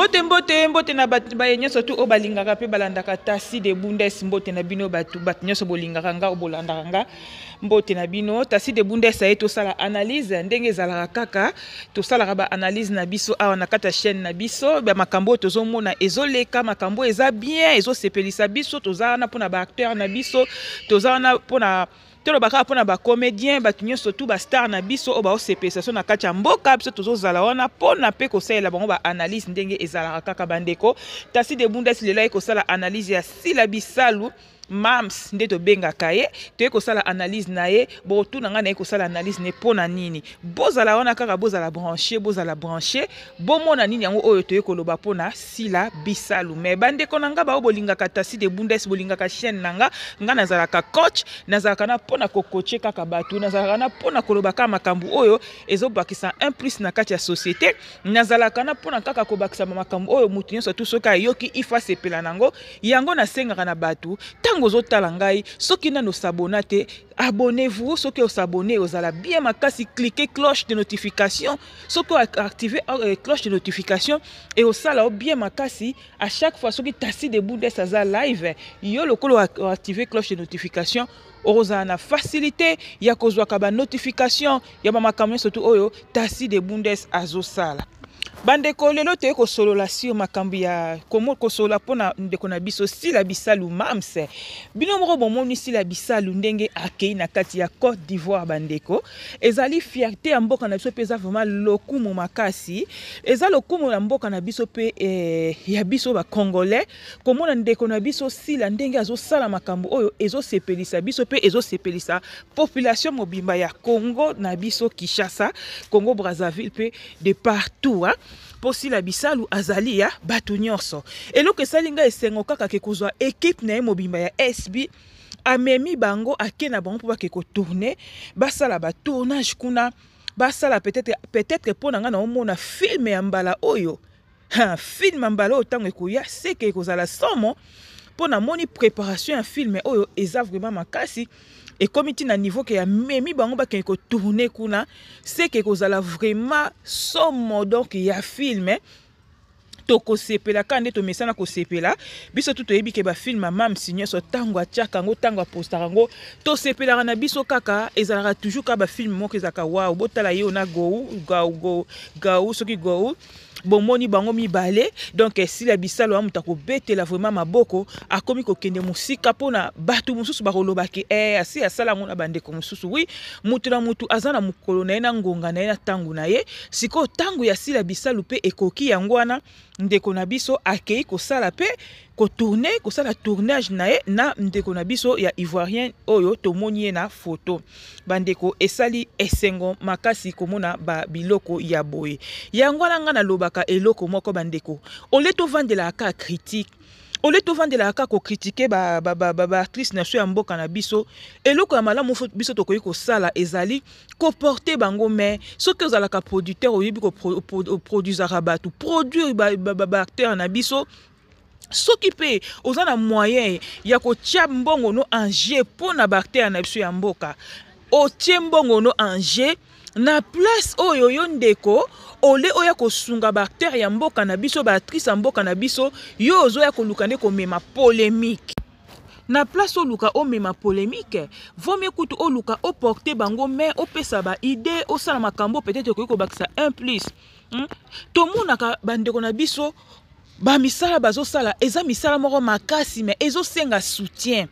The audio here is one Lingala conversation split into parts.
mbote mbote mbote na bato baye nyonso tu oyo balingaka mpe balandaka tasi de bundes mbote na bino bato bato nyonso bolingaka nga oyo bolandaka nga mbote na bino tasi de bundes aye tosala analyse ndenge ezalaka kaka tosalaka baanalyse na biso awa na kati ya chaîne na biso bamakambo oyo tozomona ezoleka makambo eza bien ezosepelisa biso toza wana mpona baacteur na biso toza wana mpona toloba kaka mpona bacomédien bato nyonso tu bastar na biso oyo baosepelisa so na kati ya mboka biso tozozala wana mpona mpe kosalela bango baanalyse ndenge ezalaka kaka bandeko tasi debunda esi lelo aye kosala analyse ya sila bisalu mams nde tobengaka ye toye kosala analyse na ye bokotuna ngai na ye kosala analyse na ye mpo na nini bozala wana kaka bozala branche bozala branche bomona nini yango oyo toye koloba mpo na sila bisalu me bandeko na nga bao bolingaka tasi de bundes bolingaka chaîne na nga nga nazalaka coach nazalaka na mpo na kokoche kaka bato nazalaka na mpo na koloba kaka makambo oyo ezobakisa un plus na kati ya société nazalaka na mpona kaka kobakisa makambo oyo motu nyonso tu soki ayoki ifa asepela na yango yango nasengaka na bato ntango à ozotala ngai soki n'ont sabonate abonné, abonnez-vous soki aux ozala bien makasi cliquez cloche de notification soki oactive euh, cloche de notification et osala salon bien makasi à chaque fois soki tasi bundes aza live yo lokola activer cloche de notification okozala na facilité ya kozwaka banotification ya bamakambo nyonso tu oyo tasi debundes azosala bandeko lelo toye kosolola sur makambo ya kosolola mpona ndeko na biso sila bisalu mams bino moko bomoni sila bisalu ndenge akei na kati ya côte d'ivoire bandeko ezali fierté ya mboka na biso mpe eza vraiment lokumu makasi eza lokumu ya mboka na biso mpe eh, ya biso bacongolais komona ndeko na biso sila ndenge azosala makambo oyo ezosepelisa biso mpe ezosepelisa population mobimba ya congo na biso kinshasa congo brazzaville mpe de partout hein? mposila bisalu azali ya bato nyonso eloko esali ngai esengo kaka ke kozwa ekipe na ye mobimba ya sb amemi bango ake na bango mpo bake kotourne basala batournage kuna basala peut-être peut-être mpo na ngai naomona filme ya mbala oyo ha, filme ya mbala oyo ntango ekoya seke ekozala somo mpo namoni préparation ya filme oyo eza vraiment makasi ekomi ntina niveau ke amemi bango bakende kotourne kuna seke ekozala vraiment somo donc ya filme eh? tokosepelaka nde tomesana kosepela biso tu toyebi ke bafilme mamsi nyonso ntango atiaka yango ntango apostaka yango tosepelaka na biso kaka ezalaka toujours kaka bafilme moko ezalaka wao botala ye ona gou gau soki gou bomoni bango mibale donc esila eh, bisalo ya moto akobetela vraiment maboko akomi kokende mosika mpona bato mosusu bakolobaki e eh, asi asala yango na bandeko mosusu wi moto na motu aza na mokolo na ye na ngonga na ye na ntango na ye sikoyo ntango ya sila bisalu mpe ekoki yango wana ndeko na biso akei kosala mpe kotourne kosala tournage na ye na ndeko na biso ya ivoirien oyo tomoni ye na foto bandeko esali esengo makasi komona babiloko ya boye yango wana ngai nalobaka eloko moko bandeko ole tovandela aka critique olie tofandelaka kaka kokritike baartiste na so ya mboka na biso eloko ya malamu biso tokoki kosala ezali koporte bango mai soki ozalaka producteur oyebi koproduisaka bato produire baacteur na biso soki mpe oza na moyen ya kotia mbongono en jeu mpo na baacteur na biso ya mboka otie mbongono en jeu na place oyo yo ndeko ole oya kosunga baacteur ya mboka na biso baactrice ya mboka na biso yo ozoya koluka nde komema polémique na place oluka omema polémique vomie kutu oluka oporte bango mai opesa baide osala makambo peut-être okoki kobakisa 1 plus hmm? tomonaka bandeko na biso bamisala bazosala eza misala moko makasi mai ezosenga soutien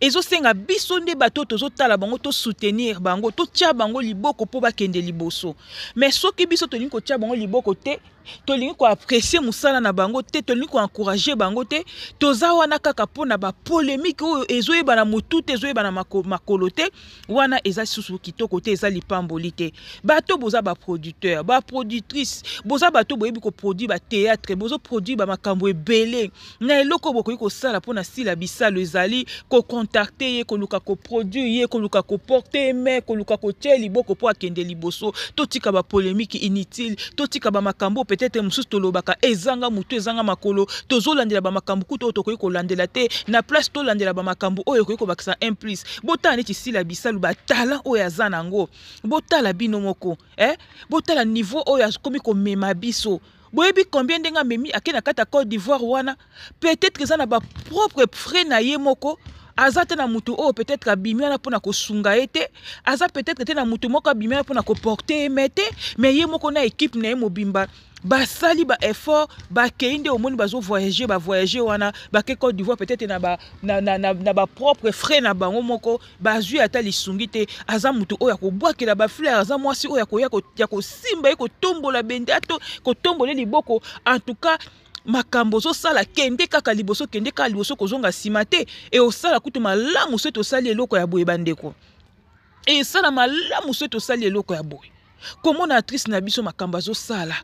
ezosenga biso nde bato tozotala bango tosoutenir bango totia bango liboko mpo bakende liboso me soki biso tolingi kotia bango liboko te tolingi koapresie mosala na bango te tolingi koencourage bango te toza wana kaka mpona bapolemike oyo ezoyebana motu te ezoyebana makolo te wana eza susu kitoko te eza lipamboli te bato boza baproducteur baproductrice boza bato boyebi koproduire batéatre bozoproduire bamakambo ebele na eloko bokoki kosala mpona sila bisalo ezali kokontakte ye koluka koproduire ye koluka koporte ye me koluka kotia ye liboko mpo akende liboso totika bapolemike inutile totika bamakambo pe peut-être mosusu tolobaka ezanga motu ezanga makolo tozolandela bamakambo kutu oyo tokoki kolandela te na place tolandela bamakambo oyo ekoki kobakisa un plus botala neti sila bisalu batala oyo aza na yango botala bino moko eh? botala niveau oyo akomi komema biso boyebi combien ndenge amemi ake na kati ya côte d'ivoire wana peut-être eza na bapropre frais na ye moko aza te na motu oyo peut-être abimi wana mpona kosunga ye te aza peut-être te na motu moko abimi wana mpona koporte ye me te mais ye moko na ekipe na ye mobimba basali baeffort bakei nde omoni bazovoyage bavoyage wana bake côte d'ivoire peut-être na bapropre ba frais na bango moko bazwi ata lisungi te aza motu oyo akobwakela bafleur aza mwasi oyo akoya ya kosimba ye kotombola bende ato kotombola liboko en tout cas makambo ozosala kende kaka liboso kende kaka liboso kozonga nsima te e osala kutu malamu soki tosali eloko ya boye bandeko e esala malamu soki tosali eloko ya boye komona atrice na biso makambo azosala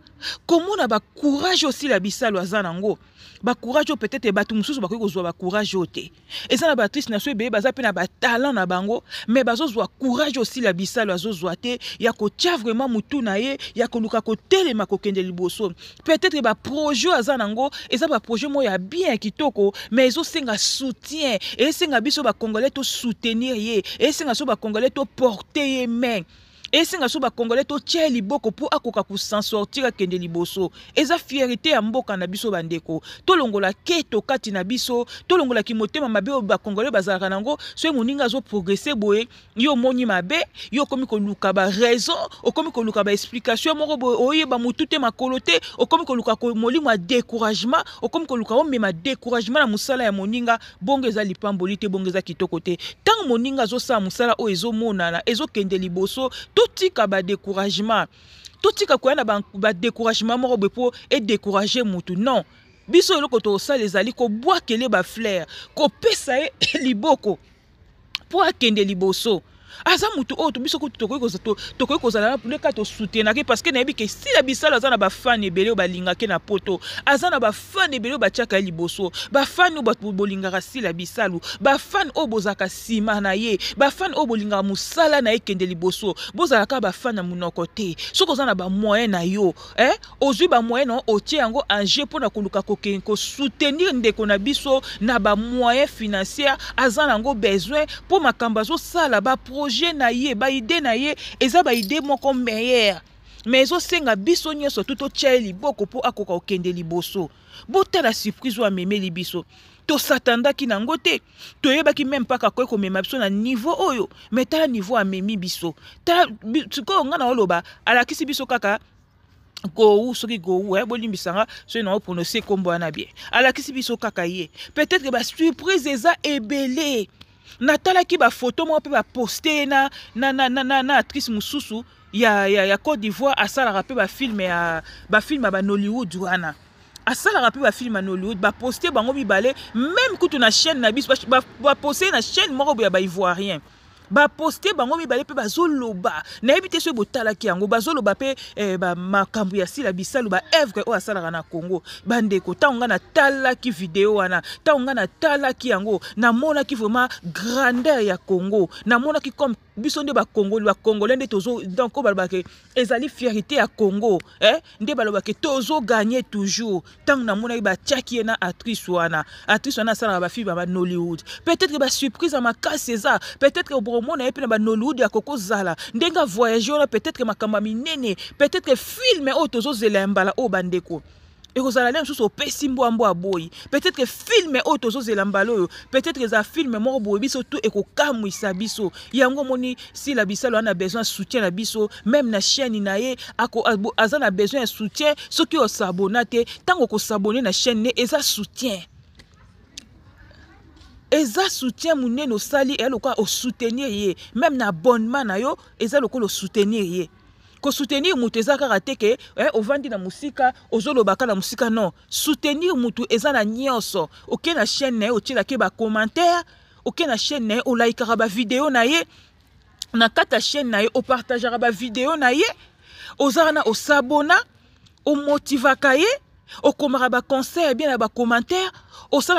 komona bacourage osila bisalo aza nango bacourage oyo peut-être bato mosusu bakoki kozwa bacourage oyo te eza na baatrice na so ebele baza mpe na batalant na bango me bazozwa courage osila bisalo azozwa te ya kotia vraiment motu na ye ya koluka kotelema kokende liboso peut-être baproje oyo aza nango eza baproje moko ya bien ya kitoko me ezosenga soutien esenga biso bacongolais tosoutenir ye esenga biso bacongolais toporte ye main esenga so bakongole cheliboko ye liboko mpo akoka sortir kende liboso eza fierité ya mboka na biso bandeko tolongola keto kati na biso tolongola ma mabe ba bakongole bazalaka nango soki e moninga progresser boye yo moni mabe yo luka ba raison, okomi koluka explication, moko boye oyeba motu te makolo te okomi ko molimo ya découragement okomi o omema découragement na musala ya moninga bongeza eza bongeza te bongo ntango moninga azosala mosala oyo ezomonana ezokende liboso totika badécouragement totika koya na badécouragement moko boye mpo edécourage motu non biso eloko tosala ezali kobwakele baflaire kopesa ye liboko mpo akende liboso aza motu oyo biso kutu tokoki kozala leka tosutenaki parceke nayebi ke esila bisala aza na bafani ebele oyo balingaki na poto aza na bafani ebele oyo batiaka ye liboso bafani oyo bato bolingaka sila bisalu bafani oyo bozalaka nsima na ye bafani oyo bolingaka mosala na ye kende liboso bozalaka bafani na monoko te soki oza na bamoyen na yo eh? ozwi bamoyen na yo otie yango enjeu mpo na koluka kokei kosutenir ndeko na biso na bamoyen financiere aza na yango besoin mpo makambo azosala bapro projet na ye baide na ye eza baide moko meilleur me ezosenga biso nyonso tu totyaye liboko mpo akoka kokende liboso botala surprise oyo amemeli biso tosatandaki nango te toyebaki meme mpaka koye komema biso na niveau oyo me tala niveau amemi biso tala sikoyo ngai na oloba alakisi biso kaka gou soki gou eh, bolimbisanga soki nao prononce nkombo wana bien alakisi biso kaka ye peut-être basurprise eza ebele natalaki bafoto moko mpe baposte na, na, na, na, na, na actrice mosusu ya, ya, ya côte d'ivoire asalaka mpe bafilme ya bafilme ya banollywood wana asalaka mpe bafilme ya nollywood baposte bango mibale meme kutu na chaîne na biso baposte na chaîne moko boya baivoirien ba baposte bango mibale mpe bazoloba nayebi te soki botalaki yango bazoloba mpe eh, bamakambo ya sila bisalo baevre oyo asalaka na congo bandeko ntango ngai natalaki video wana ntango ngai natalaki yango namonaki vraiment grandeur ya congo namonaki comme biso nde bakongoli bakongolais nde donc oyo balobaka ezali fierité ya congo eh? nde balobaka tozoganye toujours ntango namonaki batiaki ye na actrice wana actrice wana asalaka bafilme ya banollywood peut-être basurprise ya makasi eza peut-être obokomona ye mpe na banollywood ya kokozala ndenge avoyage wana peut-être makambo ya minene peut-être filme oyo tozozela ya mbala oyo bandeko ekozala le mosusu opesi mbwambo aboyi peut-être filme oyo tozozela mbala oyo peut-être eza filme moko boye biso tu ekokamwisa biso yango omoni sila bisalo aza na besoin ya soutien na biso meme na chaîne na ye aza na besoin ya soutien soki osabona te ntango okosabone na chaîne ne eza soutien eza soutien monene osali eya lokola osoutenir ye meme na abonnement na yo eza lokola osoutenir ye soutenir soutenir eza kaka te eh, ovandi na musika ozolo kaka na mosika non soutenir mutu ezana na nyonso na chaîne na ye otielaki commentaire oke na chaîne na like olaikaka na ye na kata chaîne na ye opartageaka bavideo na ye ozala na osabona omotivaka ye ba conseil eh bien na bacommentaire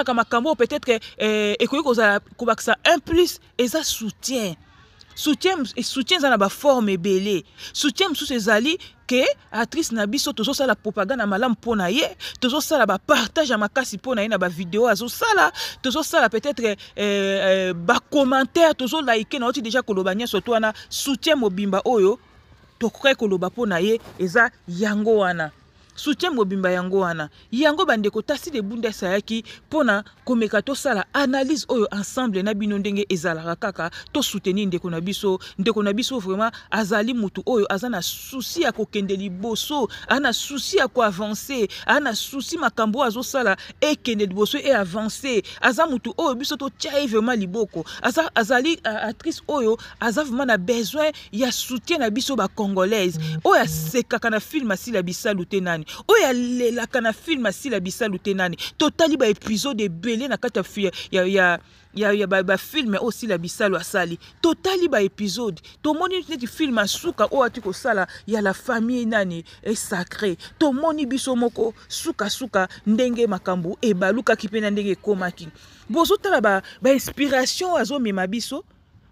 ka makambo peut-être eh, ekoki kozala ça un plus eza soutien soutien soutien forme na baforme ebele soutien mosusu alliés que actrice toujours ça la propagande ça malamu mpo na ye tozosala bapartage ya makasi mpo na ye na toujours ça la peut-être eh, toujours tozolaike na oti deja koloba nyonso to wana soutien mobimba oyo tokoki koloba mpo na ye eza yango wana soutien mobimba yango wana yango bandeko tasile bunda esayaki mpona komeka tosala analyse oyo ensemble na bino ndenge ezalaka kaka tosoutenir ndeko na biso ndeko na biso vraiment azali motu oyo aza na susi ya kokende liboso aza na susi ya koavanse aza na susi makambo oyo azosala ekende liboso eavanse aza motu oyo biso totya ye vraiment liboko aza, azali uh, actrice oyo aza vraiment na besoin ya soutien na biso bacongolaise oyo asekaka na filme asila bisalu te nani nani oyo alelaka na filme asila bisalu te nani totali baepizode ebele na kati ya, ya, ya, ya, ya bafilme oyo osila bisalu asali totali baepizode tomoni neti filme asuka oyo ati kosala ya la famille nani esacré tomoni biso moko sukasuka ndenge makambo ebalukaki mpe na ndenge ekomaki bozotala bainspiration ba, ba azomema biso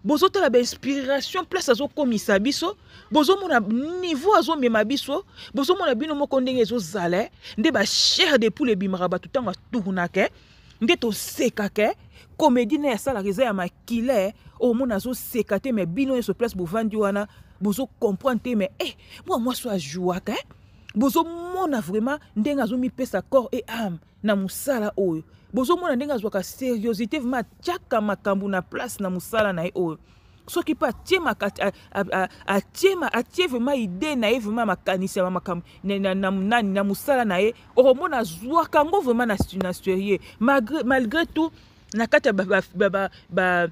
bozotala bainspiration place azokomisa biso bozomona niveau azomema biso bozomona bino moko ndenge ezozala nde bachere de poule ebimaka bato ntango aturnake nde tosekake komedi na asalaka eza ya makile omona azoseka te me bino nyonso place bovandi wana bozocomprendre te me e eh, mwa mwasi ajwaka eh? bozomona vraiment ndenge azomipesa corps e ame na mosala oyo bozomona ndenge azwaka seriosité vraimen atiaka makambo na place na mosala na ye oyo soki mpe atiemaka atie vraimen ide na ye vraimen makanisi ya makambo nani na mosala na ye okomona azwaka yango vraimen na sérieux malgré tout na kati ya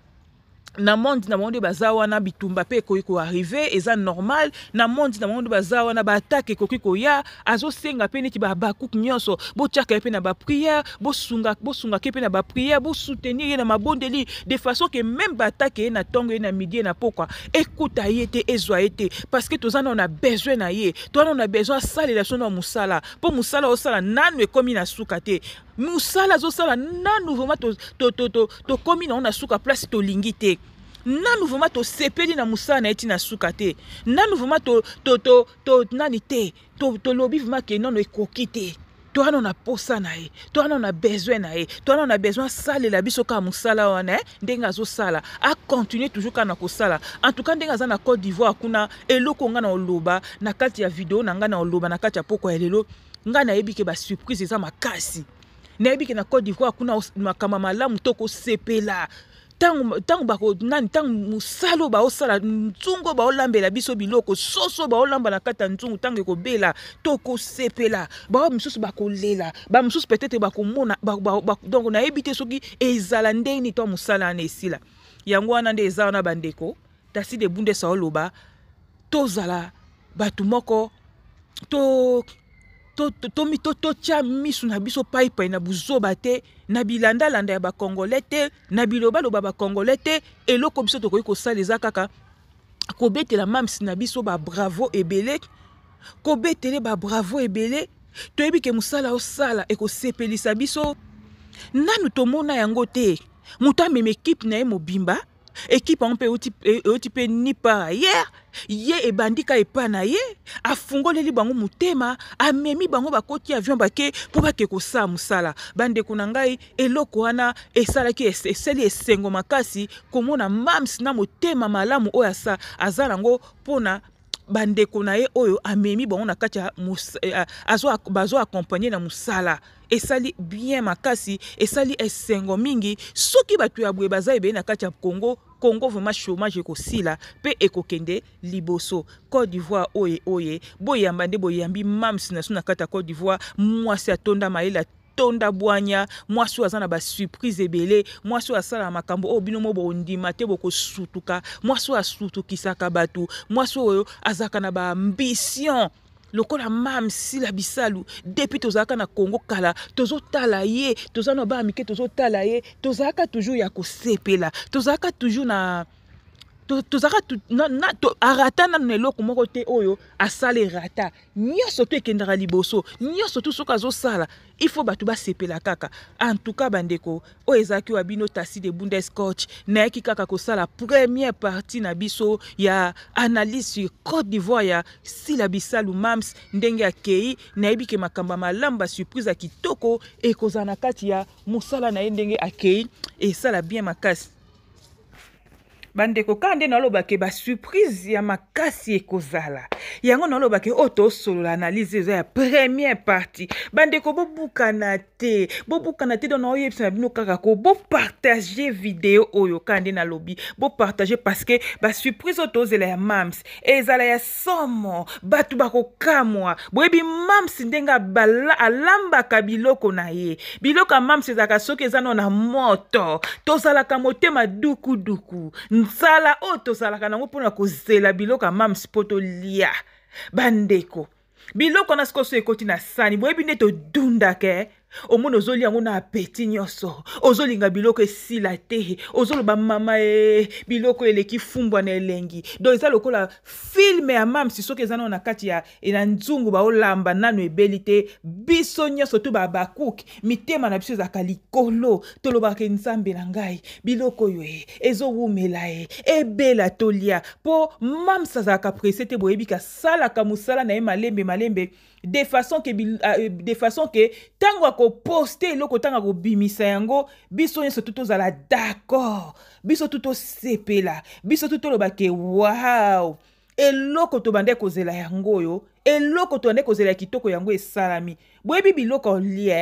na monde na bango nde baza wana bitumba mpe ekoki koarrive eza normal na monde na bango nde baza wana baatake ekoki koya azosenga mpe neti babakuke nyonso botyaka ye mpe na bapriere bosungaka bo ye mpe na bapriere bosoutenir ye na mabondeli de façon ke meme baatake ye na ntongo ye na midi ye na pokwa ekuta ye te ezwa ye te parceke toza nao na besoin na ye toza nao na besoin asalela so na mosala mpo mosala osala nanu ekómi na suka te mosala azosala nanu vraimen tokómi nango na suka place tolingi te nanu vraimen tosepeli na mosala na ye ntina suka te nanu vraimen to, to, to, to nani te tolobi to vraimen ke nono ekoki te towana na posa na ye towana na besoin na ye towana na besoin asalela biso kaka mosala wana eh? ndenge azosala acontinue toujours kaka na kosala en tout cas ndenge aza na côte d'ivoire kuna eloko ngai na oloba na kati ya video na ngai na oloba na kati ya poko ya lelo ngai nayebi ke basurprise eza makasi nayebi ke na côte d'ivoire kuna makambo malamu to kosepela ntango bakonani ntango mosala oyo baosala nzungu oyo baolambela biso biloko soso baolamba na kati ya nzungu ntango ekobela to kosepela bao mosusu bakolela bamosusu peut-être bakomona donc nayebi te soki ezala ndeni to mosala wana esila yango wana nde eza wana bandeko tasi de bunde sa oloba tozala bato moko to totya misu na biso paipai na buzoba te na bilandalanda ya bakongolais te na bilobaloba bakongolais te eloko biso tokoki kosala eza kaka kobetela mamsi na biso babravo ebele kobetele babravo ebele toyebi ke mosala osala ekosepelisa biso nanu tomona yango te moto amema ekipe na ye mobimba ekipe yango mpe euti mpe ni par ayere ye ebandi ka epai na ye afungoleli bango motema amemi bango bakoti avion bake mpo bake kosala mosala bandeko na ngai eloko wana esalaki eseli esengo makasi komona mams na motema malamu oyo asa aza nango mpona bandeko na ye oyo amemi bango na kati eh, bazo akompagne na mosala esali bien makasi esali esengo mingi soki bato ya boye baza ebele eh na kati ya kongo congo vraiment chômage ekosila mpe ekokende liboso côte d'ivoire oye oye boyamba nde boyambi mams na so na kati ya côte d'ivoire mwasi atonda mayele tonda bwanya mwasi oyo aza na basurprise ebele mwasi oyo asalaka makambo oyo oh, bino mo bondima te bokosutuka mwasi oyo asutukisaka bato mwasi oyo azalaka na baambition lokola mam sila bisalu depuis tozalaka na kongo kala tozotala ye toza na bana mike tozotala ye tozalaka toujours ya kosepela tozalaka toujours na tozalaka arata nano na eloko moko te oyo asala erata nyonso to ekendaka liboso nyonso tu soki azosala ifo bato basepela kaka antuka bandeko oyo ezalaki oya bino tasi de bundescotch nayaki kaka kosala première partie na biso ya analyse sur côte d'ivoire ya sila bisalu mams ndenge akei nayebi ke makambo ya malamu basurprise ya kitoko ekozala na kati ya mosala na ye ndenge akei esala bien makasi bandeko kaka nde nalobake basurprise ya makasi ekozala yango nalobake oyo tosolola analyse eza ya première partie bandeko bobukana te bobukana te dɔn na oyebisa na bino kaka ko bopartage video oyo kaka nde nalobi bopartage parce que basurprise oyo tozela ya mams ezala ya somo bato bakokamwa boyebi mams ndenge alambaka biloko na ye biloko ya mams ezalaka soki eza no na moto tozalaka motema dukuduku nzala oyo tozalaka nango mpona kozela biloko ya mams mpo tolia bandeko biloko wana sikoso ekoti na sani boyebi nde todundaka eh. omoni ozoli yango na apeti nyonso ozolinga biloko esila te ozoloba mama e biloko eleki fumbwa na elengi donc eza lokola filme ya mamsi soki eza nano na kati ya e, na nzungu baolamba nano ebeli te biso nyonso to baabakuki mitema na biso ezalaka likolo tolobaka nzambe na ngai biloko oyo e ezowumela e ebela tolia mpo mamsi azalaka prese te boyebiki asalaka mosala na ye malembe malembe de façon ke, euh, euh, de façon ke ntango akoposte eloko ntango akobimisa yango biso nyonso tu tozala d'accord biso tu tosepela biso tu toloba ke wow eloko tobandai kozela yango oyo eloko tobandai kozela ya kitoko yango esalami boyebi biloko olie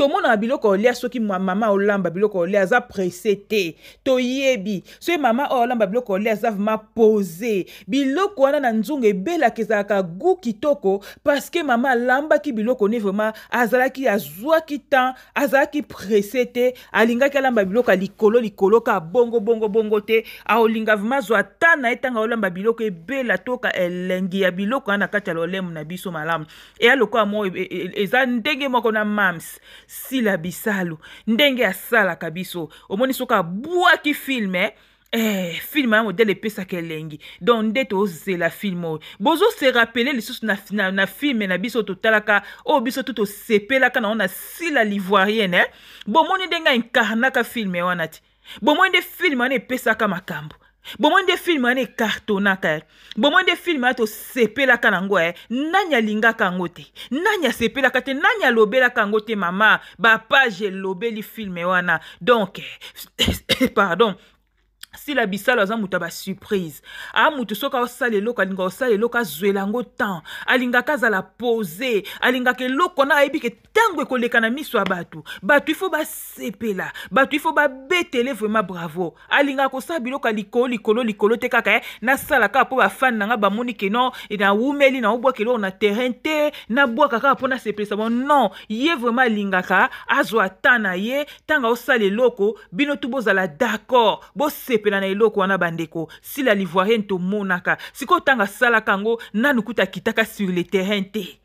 tomonaka biloko olia soki mama olamba biloko olia aza presse te toyebi soki mama oyo olamba biloko olia aza vrima pose biloko wana na nzungu ebelaka ezalaka gu kitoko parceke mama alambaki biloko ne vraimen azalaki azwaki temps azalaki presse te alingaki alamba biloko ya likolo likolo ka bongo bongo bongo te aolinga vraimen azwa ta na ye ntango aolamba biloko ebela toka elengi ya biloko wana na kati ya lolemo na biso malamu eya lokola mo e, e, e, eza ndenge moko na mams sila bisalu ndenge asalaka biso omoni soki abwaki filme Eh, eh filme ya modele epesaka elengi donc nde tozela filme oyo bozose rapele lisusu na, na, na filme na biso totalaka oyo biso tu tosepelaka nango na sila livoirienne eh? bomoni ndenge inkarnaka filme eh, wana ti bomoni nde filme wana epesaka makambo bomo nde filme wana ekartonaka e bomo nde filme wana tosepelaka nango e nani alingaka yango te nani asepelaka te nani alobelaka yango te mama bapage elobeli filme wana donc pardon sila la aza mutaba surprise. basurprise ah, aa moto soki aosala eloko sale osala eloko azwela yango temps alingaka pose alingaka loko na ayebi ke ntango ekoleka na miso ya ba bato ifo basepela Batu ifo betele vraiment bravo Alinga kosa biloko liko, liko likolo likolo te kaka eh. na sala po ba fan nanga ba moni ke non e na naobwaka na terrain te bwa kaka mpo nasepelisa na non ye linga lingaka, azwa ta na ye ntango sale loko, bino tu la d'accord sepe. epela na eloko wana bandeko sila livoirienne tomonaka sikoyo tanga asalaka yango nanu kuta kitaka sur le terrain te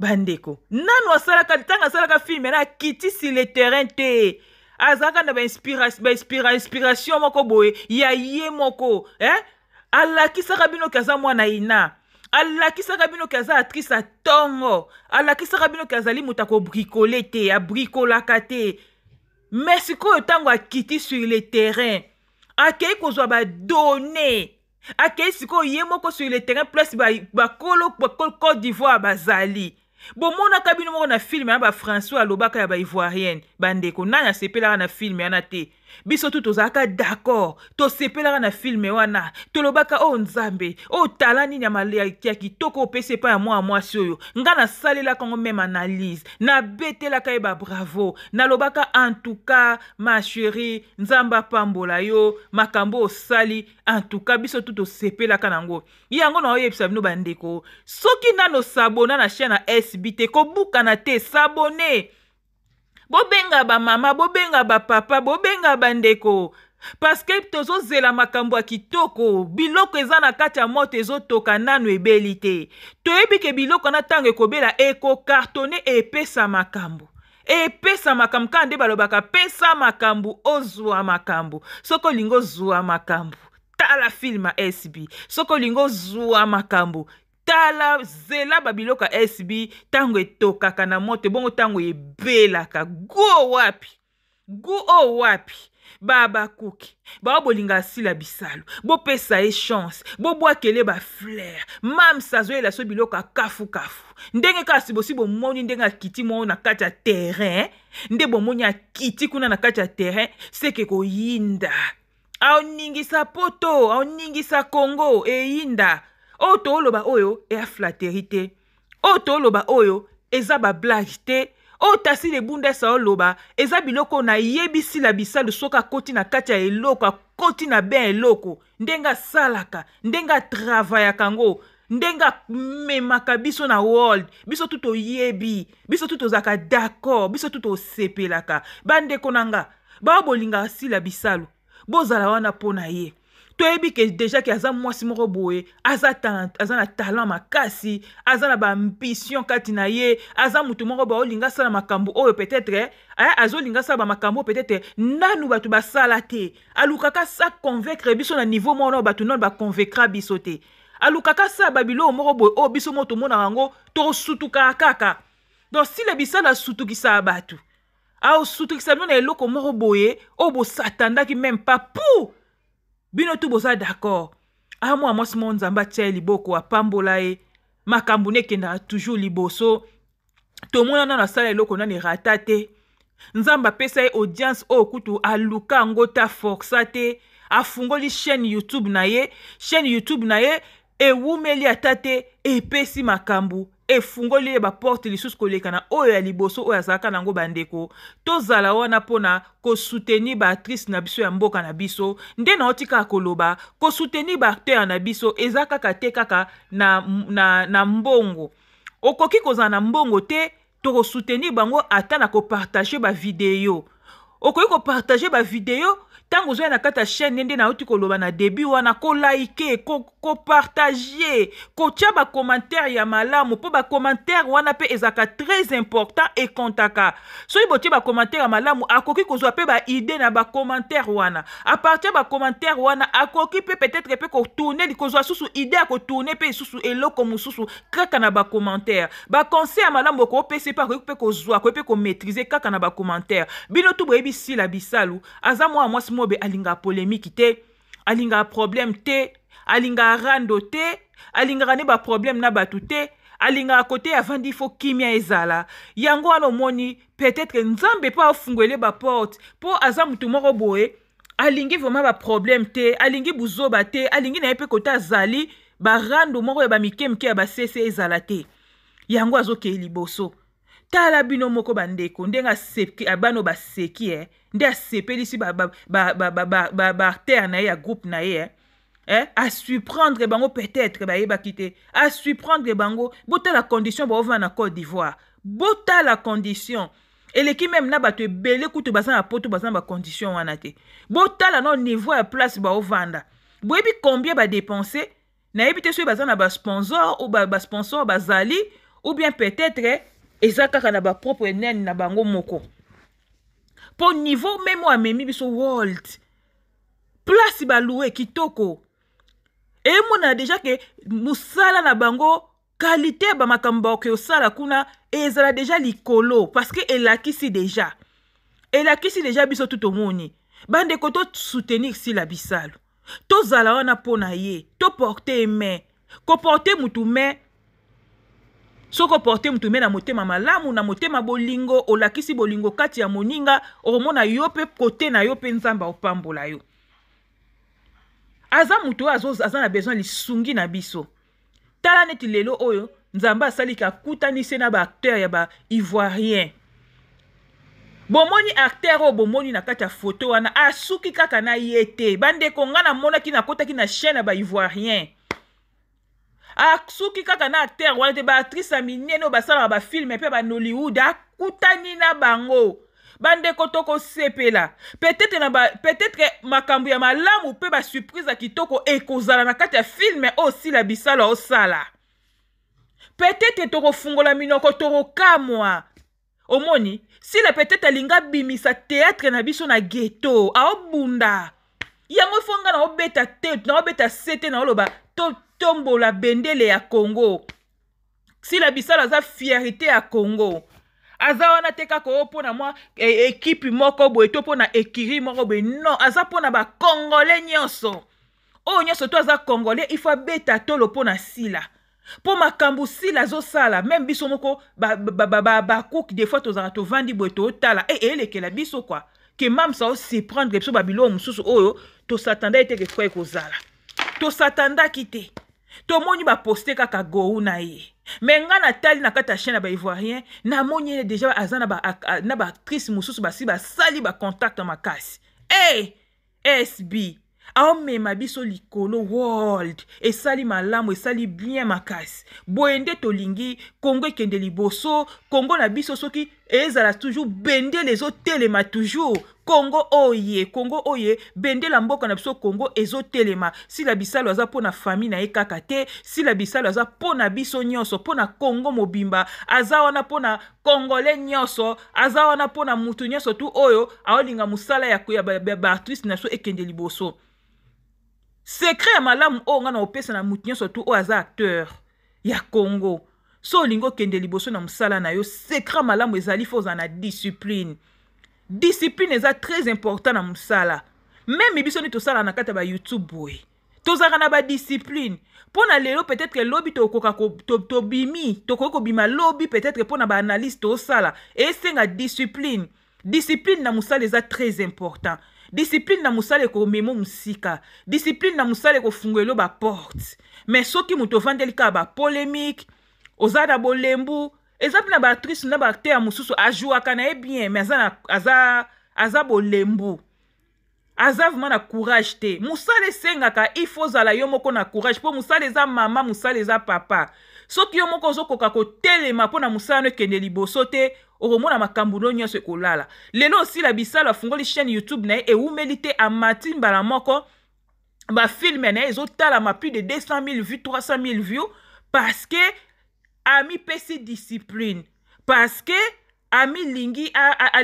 bandeko nanu asalaka ntango asalaka film na kiti sur le terrain te azaka na ba ba inspiration inspira, inspiration moko boye ya ye moko eh? alakisaka bino kaza mwana ina alakisaka bino ke aza atrice ya ntongo alakisaka bino ke azali moto akobrikole te abrikolaka te me sikoyo ntango akiti sur le terrain akei kozwa badone akei sikoyo ye moko sur le terrain place bakolo ba côte d'ivoire bazali bomonaka bino moko na filme ya bafrançois alobaka ya baivoirienne bandeko nani asepelaka na filme yana te biso tu tozalaka d'accord tosepelaka na filme wana tolobaka oyo oh nzambe oyo oh tala nini ya male ya kitoko opesi epai ya mwana mwasi oyo ngai nasalelaka yango meme analyse nabetelaka ye babravo nalobaka antuka ma sheri nzambe apambola yo makambo osali antuka biso tu tosepelaka nango yango naoyebisa bino bandeko soki nano sabona na chaine ya sbt kobukana te sabone bobenga bamama bobenga bapapa bobenga bandeko paske tozozela makambo ya kitoko biloko eza na kati ya moto ezotoka nanu ebeli te toyebi ke biloko na ntango ekobela ekokartone epesa makambo epesa makambo kaka nde balobaka pesa makambo ozwa makambo soki olingi ozwa makambo tala filme ya sb soki olingi ozwa makambo tala zela babiloko ya sb ntango etokaka na moto ebongo ntango ebelaka gu o wapi gu o wapi babakuki bao bolinga asila bisalo bopesa ye chance bobwakele bafleur mamsa azoyela so biloko akafukafu ndenge kasi bosi bomoni ndenge akiti moko na kati ya terrain nde bomoni akiti kuna na kati ya terrain seke koyinda aoningisa poto aoningisa kongo eyinda oyo tooloba oyo eya flateri te oyo tooloba oyo eza bablage te oyo tasi lebunda esa oloba eza biloko nayebisila bisalu soki akoti na kati ya eloko akoti na ben eloko ndenge asalaka ndenge atravayaka yango ndenge amemaka biso na world biso tu toyebi biso tu tozalaka d'accord biso tu tosepelaka bandeko na nga bao bolingaka sila bisalu bozala wana mpo na ye toyebi ke deja ke aza mwasi moko boye aza, talent, aza na talent makasi aza na baambition kati na ye aza motu moko boye olinga asala makambo oyo peut-être eh, eh, azolinga asala bamakambo peut-être nanu bato basala te alukaka sa convaincre biso na niveau moko nao bato nano baconvaincra biso te alukaka sa babiloko moko boye oyo oh, biso moko tomonaka yango tosutukaka kaka donc sila bisala asutukisaka bato aosutukisa bino na eloko moko boye oyo oh, bosatandaki même pas pour bino tu boza d'accord amwa mwasi mo nzambe atia ye liboko apambola ye makambo ni ekendaka toujours liboso tomona nano asala eloko nano erata te nzambe apesa ye audience oyo kutu aluka yango ta forsa te afungoli chaîne youtube na ye chaîne youtube na ye ewumeli ata te epesi makambo efungoli ye baporte lisusu koleka na oyo ya liboso oyo azalaka nango bandeko tozala wana mpona kosuteni baactrice na biso ya mboka na biso nde naoti kaka koloba kosuteni baacteur na biso eza kaka te kaka na, na, na mbongo okoki kozala na mbongo te tokosuteni bango ata na kopartage bavideo co-partager kopartage vidéo ntango ozoya na kata ya chaîne na nauti koloba na début wana like kopartage ko ko ba commentaire ya malamu ba commentaire wana pe ezaka très important et ekontaka soki ba bacommentaire ya malamu akoki pe ba idée na commentaire wana ba commentaire wana akoki mpe peut-être sous idée kozwa susu ide sous kotourne pe lisusu eloko mususu kaka na ba conseil ya malamu ko pe ko zwa ko pe ko maîtriser kaka na commentaire bino tu boyebi ayebi sila bisalu aza mwana mwasi mobe alingaka polémiki te alingaka problème te alingaka rando te alingaka ne baproblème na bato te alingaka kote avandi fo kimia ezala yango wana omoni peut-être nzambe mpo afungwele baporte mpo aza motu moko boye alingi vraimen baproblème te alingi buzoba te alingi na ye mpe kote azali barandu moko ya bamike mike ya basese ezala te yango azokei liboso tala bino moko bandeko ndenge ah, eh, ba baseki ba nde ba ter na ya groupe na ye eh? asuprendre eh, bango peut-être ba kite. A asuprendre bango la condition ova na côte d'ivoire la condition ki même na te belé kutu baza na poto baza ba condition wana te la non niveau ya place ovanda. bwebi combien ba badépense Na te soki baza na sponsor ou ba sponsor ba zali, ou bien peut-être eh, eza kaka na bapropre nene na bango moko mpo niveau meme oyo amemi biso world place baloue kitoko emonana deja ke mosala na bango kalite bamakambo bakoki osala kuna ezala deja likolo parceke elakisi deja elakisi deja biso tu tomoni bandeko tosoutenir sila bisalo tozala wana mpo na ye toporte main koporte mutu main soki oporte motu me na motema malamu na motema bolingo olakisi bolingo kati ya moninga okomona yo mpe kote na yo mpe nzambe opambola yo aza motu oyo aza na besoin lisungi na biso tala neti lelo oyo nzambe asaliki akutanise na baacteur ya baivoirien bomoni acteur oyo bomoni na kati ya foto wana asuki kaka na ye te bandeko nga namonaki nakotaki na chaine ya baivoirien asuki ah, kaka na acteur wana te baactrice ya minene oyo basalaka bafilme mpe banollywood akutani na bango bandeko tokosepela petetre na ba petetre makambo ya malamu mpe basurprise ya kitoko ekozala na kati ya filme oyo osila bisala osala petetre tokofungola minoko tokokamwa omoni sila petetre alingi abimisa teatre na biso na geto aobunda yango efo nga na obeta te na obeta se te na oloba totombola bendele ya congo sila bisala aza fierité ya congo aza wana te kaka oyo mpona mwa e, ekipe moko boye to mpona ekiri moko boye non aza mpona bakongole nyonso oyo nyonso to aza congolais ifo abeta tolo mpona sila mpo makambo sila azosala meme biso moko bakuki ba, ba, ba, des fois tozalaka tovandi boye tootala e eh, eelekela eh, biso kua ke mamsa osurprendre biso babiloko mosusu oyo tosatanda ete ke fwa ekozala To moni ba poste kaka gou na ye Menga ngai natali na kati ya ba ivoirien. Na namoni ye deja ba na baactrice mosusu sali ba contact makasi e hey, sb ma biso likolo world lam, malamu sali bien ma kas. Boende to tolingi kongo Kende liboso kongo na biso soki ezala toujours autres telema toujours kongo oye oh kongo oye oh bendela mboka na biso kongo ezotelema sila bisalo aza mpo na fami na ye kaka te sila bisalo aza mpo na biso nyonso mpo na kongo mobimba aza wana mpo na kongole nyonso aza wana mpo na mutu nyonso tu oyo aolinga mosala ya ya baartiste na biso ekende liboso sekret ya malamu oyo ngai na kopesa na mutu nyonso tu oyo aza acteur ya kongo so olingi okende liboso na mosala na yo sekret malamu ezali fo ozala na discipline discipline eza très important na mosala meme biso nde tosala na kati ya bayoutube boye tozalaka na badiscipline mpo na lelo peut-être lobi tokoka tobimi to, to tokoki kobima lobi peut-être mpo na baanalyse tosala esenga discipline discipline na mosala eza très important discipline na mosala ekomema mosika discipline na mosala ekofungwelo baporte mais soki moto ovandeli kaka bapolémike oza na bolembu Ezap nan batris nan bakte a mousou sou ajou akane e bine men aza bo lembo. Aza vman akouraj te. Mousa le seng akar ifo zala yon mou kon akouraj pou mousa le za mama, mousa le za papa. Sot yon mou kon zo koko koko teleman pou nan mousa le keneli bo. Sote, oromo nan makamburo nyon se kou la la. Le nou si la bisal wafungo li chen youtube ne e ou melite amatin ba la mou kon ba filme ne. E zo tala ma pi de 200.000 view, 300.000 view. Paske... amipesi discipline paske amilingi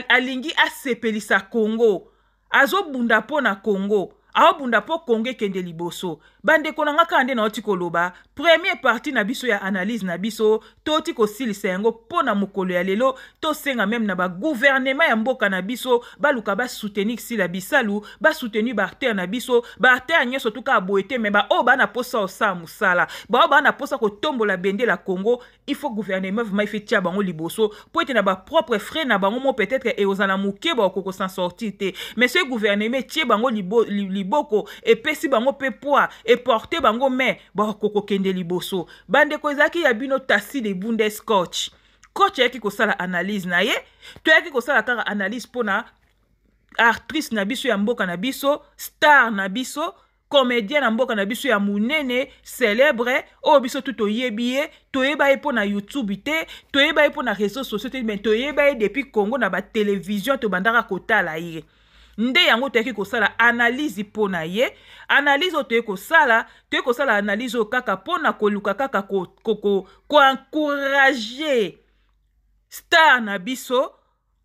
alingi asepelisa kongo azobunda mpo na kongo aobunda mpo kongo ekende liboso bandeko na nga kaka nde naoti koloba premier parti na biso ya analyse na biso toti kosilisa yango mpo na mokolo ya lelo tosenga meme na baguvernema ya mboka na biso baluka basuteni sila bisalu basuteni baartere na biso baartere nyonso tuka aboye te me baoyo baa na mposa osala mosala baoyo baa na mposa kotombola bende la congo ifo guvernema vrima efe tia bango liboso mpo ete na bapropre frais na bango mo peut-être ekozala e moke baokokosan sortir te mais so guvernema etie bango libo, li, li, liboko Pesi bango pepoa, et porter bango me koko kende bande koza a ya bino tassi de bundes coach ko sala analyse na ye ko sala kaka analyse pona artrice na biso ya mboka na biso star na biso comédien na mboka na biso ya munene célèbre o biso oye toyebi yebie to ye pour na youtube te to ye pour na réseau sociaux mais to toyeba depuis congo na te kota ye nde yango toyaki kosala analyse mpo na ye analyse oyo toyei kosala toyei kosala analyse oyo kaka mpo na koluka kaka koencourage ko, ko, ko star na biso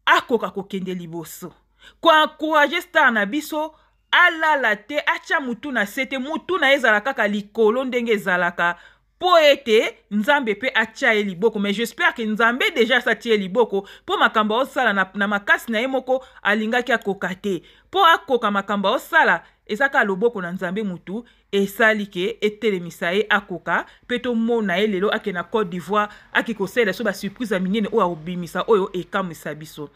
akoka kokende liboso koencourage star na biso alala te atya mutu na se te mutu na ye ezala kaka likolo ndenge ezalaka mpo ete nzambe mpe atia ye liboko mais jespère ke nzambe deja asatie ye liboko mpo makambo aosala na, na makasi na ye moko alingaki akoka te mpo akoka makambo aosala eza kaka loboko na nzambe motu esali ke etelemisa ye akoka mpe tomona ye lelo ake na côte d'ivoire ake kosalela biso basurprise ya minene oyo akobimisa oyo ekamwisa biso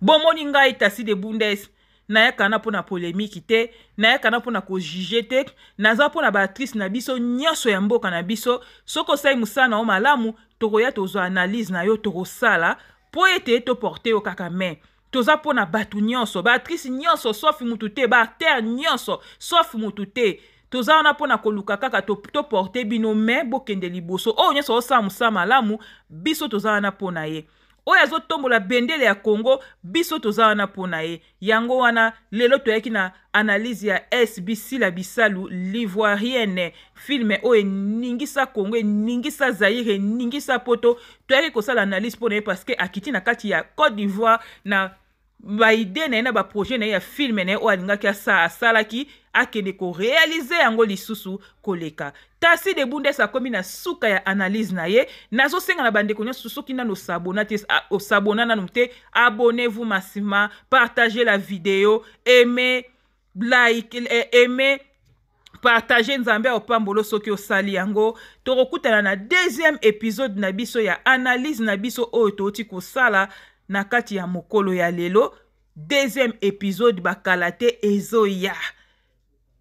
bomoni ngai tasi de bundes nayaka na mpona polémike te nayaka na mpona kojuge te naza mpona baactrice na biso nyonso ya mboka na biso soki osali mosala na yo malamu tokoya tozwa analyse na yo tokosala mpo ete toporte yo kaka main toza mpona bato nyonso baactrice nyonso sofi motu te baacteur nyonso sofi motu te toza wana mpona koluka kaka toporte to bino me bokende liboso oh, oyo nyonso osala mosala malamu biso toza wana mpona ye oyo azotombola bendele ya congo biso toza wana mpo na ye yango wana lelo toyaki na analyse ya s bisila bisalu livoirienne filme oyo eningisa congo eningisa zaire eningisa poto toyaki kosala analyse mpo na ye parceke akiti na kati ya côte d'ivoire na baide na ye na baproje na ye ya filme na ye oyo alingaki asa asalaki akende korealize yango lisusu koleka tasi debundes akómi na suka ya analyse na ye nazosenga na bandeko nyonso soki nano osabona te osabona nanu te abonnez-vous masima partage la video aime like eh, aime partage nzambe aopambola soki osali yango tokokutana na deuxième épisode na biso ya analyse na biso oyo touti kosala na kati ya mokolo ya lelo deuxième épisode bakala te ezoya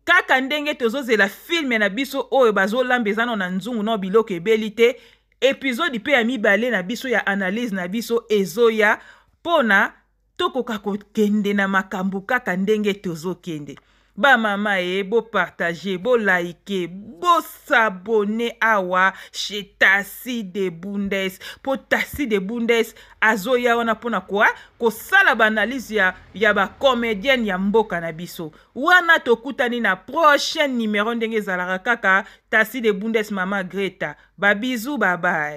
kaka ndenge tozozela filme na biso oyo bazolamba eza nano na nzungu nao biloko ebeli te epizodi mpe ya mibale na biso ya analyse na biso ezoya mpona tokoka kokende na makambo kaka ndenge tozokende bamama ye bopartage bolaike bosabone awa chez tasi de bundes mpo tasi de bundes azoya wana mpona koa kosala baanalyse ya, ya bacomédienne ya mboka na biso wana tokutani na prochaine numero ndenge ezalaka kaka tasi de bundes mama greta babizu babae